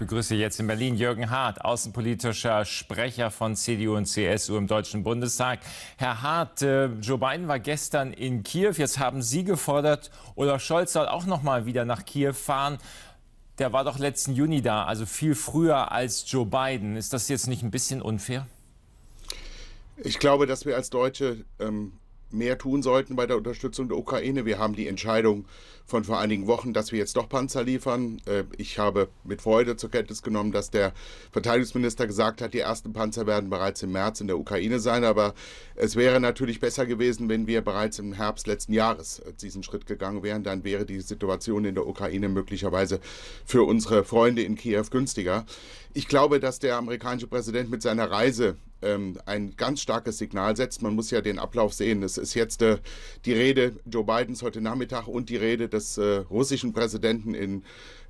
begrüße jetzt in Berlin Jürgen Hart, außenpolitischer Sprecher von CDU und CSU im Deutschen Bundestag. Herr Hart, äh, Joe Biden war gestern in Kiew. Jetzt haben Sie gefordert, Olaf Scholz soll auch noch mal wieder nach Kiew fahren. Der war doch letzten Juni da, also viel früher als Joe Biden. Ist das jetzt nicht ein bisschen unfair? Ich glaube, dass wir als Deutsche ähm, mehr tun sollten bei der Unterstützung der Ukraine. Wir haben die Entscheidung von vor einigen Wochen, dass wir jetzt doch Panzer liefern. Äh, ich habe mit Freude zur Kenntnis genommen, dass der Verteidigungsminister gesagt hat, die ersten Panzer werden bereits im März in der Ukraine sein. Aber es wäre natürlich besser gewesen, wenn wir bereits im Herbst letzten Jahres äh, diesen Schritt gegangen wären. Dann wäre die Situation in der Ukraine möglicherweise für unsere Freunde in Kiew günstiger. Ich glaube, dass der amerikanische Präsident mit seiner Reise ähm, ein ganz starkes Signal setzt. Man muss ja den Ablauf sehen. Es ist jetzt äh, die Rede Joe Bidens heute Nachmittag und die Rede des des äh, russischen Präsidenten in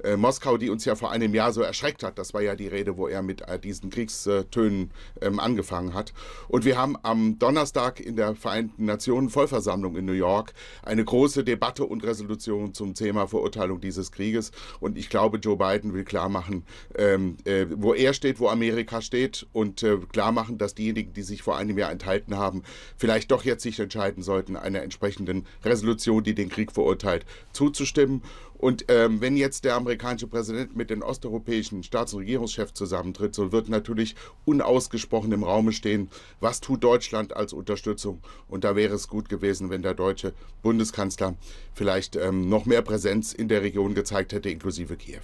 äh, Moskau, die uns ja vor einem Jahr so erschreckt hat. Das war ja die Rede, wo er mit äh, diesen Kriegstönen ähm, angefangen hat. Und wir haben am Donnerstag in der Vereinten Nationen Vollversammlung in New York eine große Debatte und Resolution zum Thema Verurteilung dieses Krieges. Und ich glaube, Joe Biden will klar machen, ähm, äh, wo er steht, wo Amerika steht und äh, klar machen, dass diejenigen, die sich vor einem Jahr enthalten haben, vielleicht doch jetzt sich entscheiden sollten, einer entsprechenden Resolution, die den Krieg verurteilt, zu zuzustimmen. Und ähm, wenn jetzt der amerikanische Präsident mit den osteuropäischen Staats- und Regierungschefs zusammentritt, so wird natürlich unausgesprochen im Raume stehen, was tut Deutschland als Unterstützung. Und da wäre es gut gewesen, wenn der deutsche Bundeskanzler vielleicht ähm, noch mehr Präsenz in der Region gezeigt hätte, inklusive Kiew.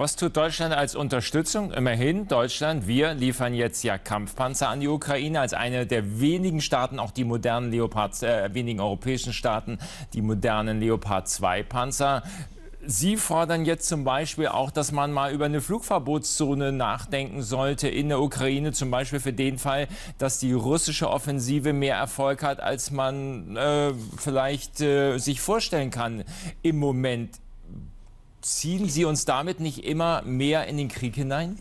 Was tut Deutschland als Unterstützung? Immerhin, Deutschland, wir liefern jetzt ja Kampfpanzer an die Ukraine, als eine der wenigen Staaten, auch die modernen Leopard, äh, wenigen europäischen Staaten, die modernen Leopard 2 Panzer. Sie fordern jetzt zum Beispiel auch, dass man mal über eine Flugverbotszone nachdenken sollte in der Ukraine, zum Beispiel für den Fall, dass die russische Offensive mehr Erfolg hat, als man äh, vielleicht äh, sich vorstellen kann im Moment ziehen Sie uns damit nicht immer mehr in den Krieg hinein?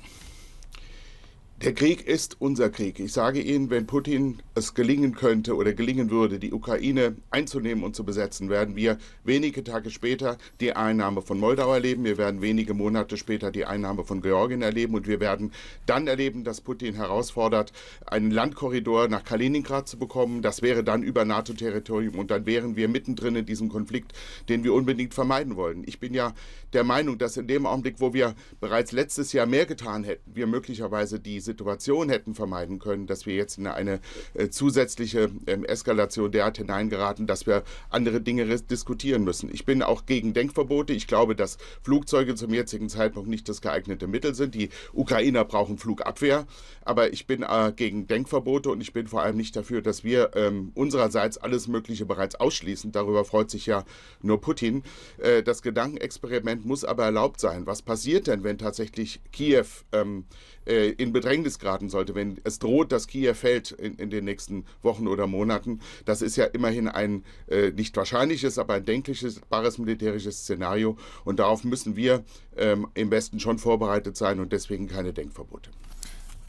Der Krieg ist unser Krieg. Ich sage Ihnen, wenn Putin es gelingen könnte oder gelingen würde, die Ukraine einzunehmen und zu besetzen, werden wir wenige Tage später die Einnahme von Moldau erleben, wir werden wenige Monate später die Einnahme von Georgien erleben und wir werden dann erleben, dass Putin herausfordert, einen Landkorridor nach Kaliningrad zu bekommen. Das wäre dann über NATO-Territorium und dann wären wir mittendrin in diesem Konflikt, den wir unbedingt vermeiden wollen. Ich bin ja der Meinung, dass in dem Augenblick, wo wir bereits letztes Jahr mehr getan hätten, wir möglicherweise diese Situation hätten vermeiden können, dass wir jetzt in eine äh, zusätzliche ähm, Eskalation derart hineingeraten, dass wir andere Dinge diskutieren müssen. Ich bin auch gegen Denkverbote. Ich glaube, dass Flugzeuge zum jetzigen Zeitpunkt nicht das geeignete Mittel sind. Die Ukrainer brauchen Flugabwehr, aber ich bin äh, gegen Denkverbote und ich bin vor allem nicht dafür, dass wir ähm, unsererseits alles Mögliche bereits ausschließen. Darüber freut sich ja nur Putin. Äh, das Gedankenexperiment muss aber erlaubt sein. Was passiert denn, wenn tatsächlich Kiew ähm, äh, in Bedrängnis geraten sollte, wenn es droht, dass Kiew fällt in, in den nächsten Wochen oder Monaten. Das ist ja immerhin ein äh, nicht wahrscheinliches, aber ein denkliches, militärisches Szenario. Und darauf müssen wir ähm, im Westen schon vorbereitet sein und deswegen keine Denkverbote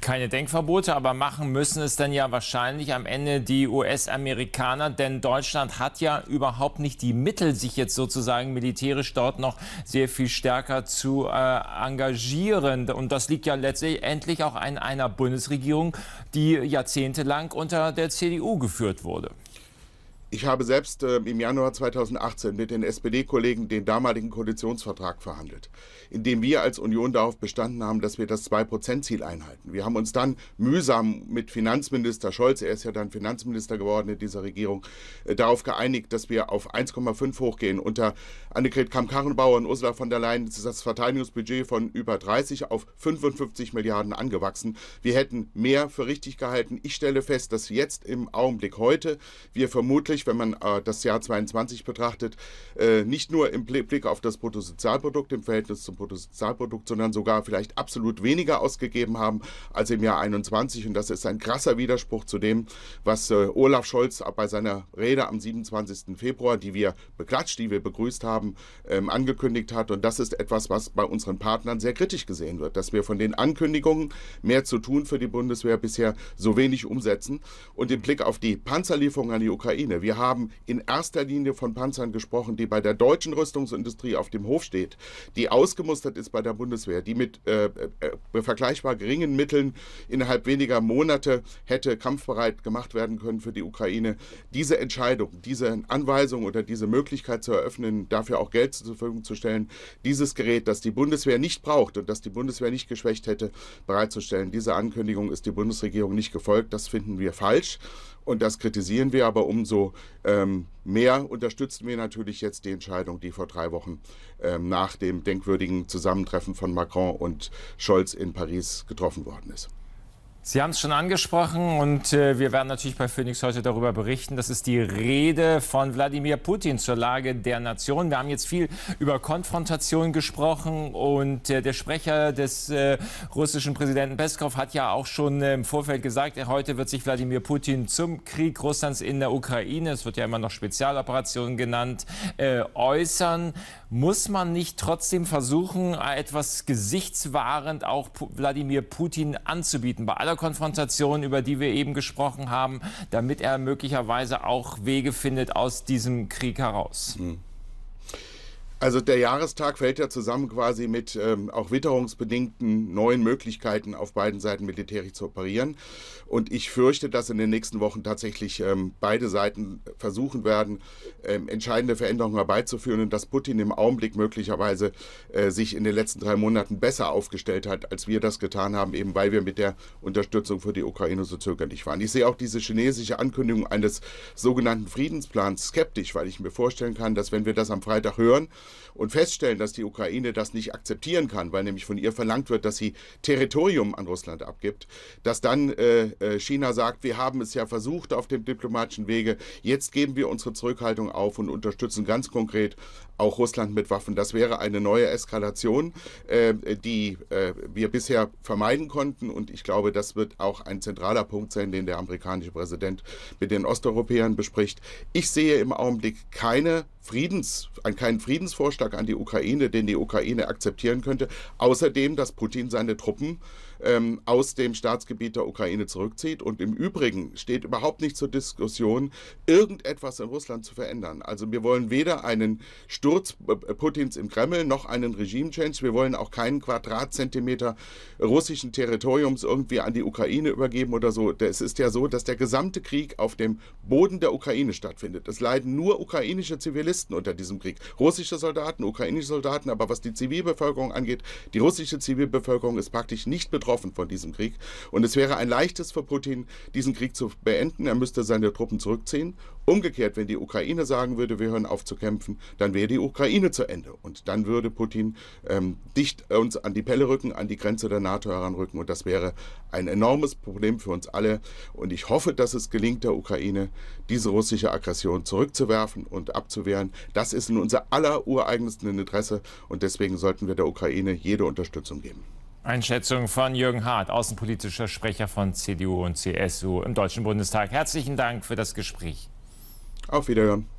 keine Denkverbote, aber machen müssen es dann ja wahrscheinlich am Ende die US-Amerikaner, denn Deutschland hat ja überhaupt nicht die Mittel, sich jetzt sozusagen militärisch dort noch sehr viel stärker zu äh, engagieren. Und das liegt ja letztendlich auch an einer Bundesregierung, die jahrzehntelang unter der CDU geführt wurde. Ich habe selbst äh, im Januar 2018 mit den SPD-Kollegen den damaligen Koalitionsvertrag verhandelt, in dem wir als Union darauf bestanden haben, dass wir das 2-Prozent-Ziel einhalten. Wir haben uns dann mühsam mit Finanzminister Scholz, er ist ja dann Finanzminister geworden in dieser Regierung, äh, darauf geeinigt, dass wir auf 1,5 hochgehen. Unter Annegret Kamm-Karrenbauer und Ursula von der Leyen ist das Verteidigungsbudget von über 30 auf 55 Milliarden angewachsen. Wir hätten mehr für richtig gehalten. Ich stelle fest, dass jetzt im Augenblick heute wir vermutlich natürlich, wenn man äh, das Jahr 22 betrachtet, äh, nicht nur im Blick auf das Bruttosozialprodukt im Verhältnis zum Bruttosozialprodukt, sondern sogar vielleicht absolut weniger ausgegeben haben als im Jahr 21. Und das ist ein krasser Widerspruch zu dem, was äh, Olaf Scholz bei seiner Rede am 27. Februar, die wir beklatscht, die wir begrüßt haben, ähm, angekündigt hat. Und das ist etwas, was bei unseren Partnern sehr kritisch gesehen wird, dass wir von den Ankündigungen mehr zu tun für die Bundeswehr bisher so wenig umsetzen. Und im Blick auf die Panzerlieferung an die Ukraine, wir haben in erster Linie von Panzern gesprochen, die bei der deutschen Rüstungsindustrie auf dem Hof steht, die ausgemustert ist bei der Bundeswehr, die mit äh, äh, vergleichbar geringen Mitteln innerhalb weniger Monate hätte kampfbereit gemacht werden können für die Ukraine. Diese Entscheidung, diese Anweisung oder diese Möglichkeit zu eröffnen, dafür auch Geld zur Verfügung zu stellen, dieses Gerät, das die Bundeswehr nicht braucht und das die Bundeswehr nicht geschwächt hätte, bereitzustellen. Diese Ankündigung ist die Bundesregierung nicht gefolgt. Das finden wir falsch. Und das kritisieren wir, aber umso ähm, mehr unterstützen wir natürlich jetzt die Entscheidung, die vor drei Wochen ähm, nach dem denkwürdigen Zusammentreffen von Macron und Scholz in Paris getroffen worden ist. Sie haben es schon angesprochen und äh, wir werden natürlich bei Phoenix heute darüber berichten. Das ist die Rede von Wladimir Putin zur Lage der Nation. Wir haben jetzt viel über Konfrontation gesprochen und äh, der Sprecher des äh, russischen Präsidenten Peskov hat ja auch schon äh, im Vorfeld gesagt, heute wird sich Wladimir Putin zum Krieg Russlands in der Ukraine, es wird ja immer noch Spezialoperationen genannt, äh, äußern. Muss man nicht trotzdem versuchen, etwas gesichtswahrend auch Wladimir Putin anzubieten, bei aller Konfrontation, über die wir eben gesprochen haben, damit er möglicherweise auch Wege findet aus diesem Krieg heraus? Mhm. Also der Jahrestag fällt ja zusammen quasi mit ähm, auch witterungsbedingten neuen Möglichkeiten auf beiden Seiten militärisch zu operieren. Und ich fürchte, dass in den nächsten Wochen tatsächlich ähm, beide Seiten versuchen werden, ähm, entscheidende Veränderungen herbeizuführen und dass Putin im Augenblick möglicherweise äh, sich in den letzten drei Monaten besser aufgestellt hat, als wir das getan haben, eben weil wir mit der Unterstützung für die Ukraine so zögerlich waren. Ich sehe auch diese chinesische Ankündigung eines sogenannten Friedensplans skeptisch, weil ich mir vorstellen kann, dass wenn wir das am Freitag hören, und feststellen, dass die Ukraine das nicht akzeptieren kann, weil nämlich von ihr verlangt wird, dass sie Territorium an Russland abgibt, dass dann äh, äh China sagt, wir haben es ja versucht auf dem diplomatischen Wege, jetzt geben wir unsere Zurückhaltung auf und unterstützen ganz konkret auch Russland mit Waffen. Das wäre eine neue Eskalation, äh, die äh, wir bisher vermeiden konnten. Und ich glaube, das wird auch ein zentraler Punkt sein, den der amerikanische Präsident mit den Osteuropäern bespricht. Ich sehe im Augenblick keine Friedens, keinen Friedensvorschlag an die Ukraine, den die Ukraine akzeptieren könnte. Außerdem, dass Putin seine Truppen äh, ähm, aus dem Staatsgebiet der Ukraine zurückzieht. Und im Übrigen steht überhaupt nicht zur Diskussion, irgendetwas in Russland zu verändern. Also wir wollen weder einen Sturz äh, Putins im Kreml noch einen Regime-Change. Wir wollen auch keinen Quadratzentimeter russischen Territoriums irgendwie an die Ukraine übergeben oder so. Es ist ja so, dass der gesamte Krieg auf dem Boden der Ukraine stattfindet. Es leiden nur ukrainische Zivilisten unter diesem Krieg. Russische Soldaten, ukrainische Soldaten, aber was die Zivilbevölkerung angeht, die russische Zivilbevölkerung ist praktisch nicht betroffen betroffen von diesem Krieg. Und es wäre ein leichtes für Putin, diesen Krieg zu beenden. Er müsste seine Truppen zurückziehen. Umgekehrt, wenn die Ukraine sagen würde, wir hören auf zu kämpfen, dann wäre die Ukraine zu Ende. Und dann würde Putin ähm, dicht uns an die Pelle rücken, an die Grenze der NATO heranrücken. Und das wäre ein enormes Problem für uns alle. Und ich hoffe, dass es gelingt, der Ukraine diese russische Aggression zurückzuwerfen und abzuwehren. Das ist in unser aller ureigensten Interesse. Und deswegen sollten wir der Ukraine jede Unterstützung geben. Einschätzung von Jürgen Hart, außenpolitischer Sprecher von CDU und CSU im Deutschen Bundestag. Herzlichen Dank für das Gespräch. Auf Wiederhören.